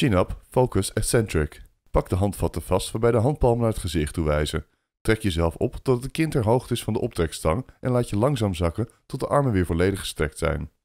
Chin-up, focus, eccentric. Pak de handvatten vast waarbij de handpalm naar het gezicht toe wijzen. Trek jezelf op tot het kind ter hoogte is van de optrekstang en laat je langzaam zakken tot de armen weer volledig gestrekt zijn.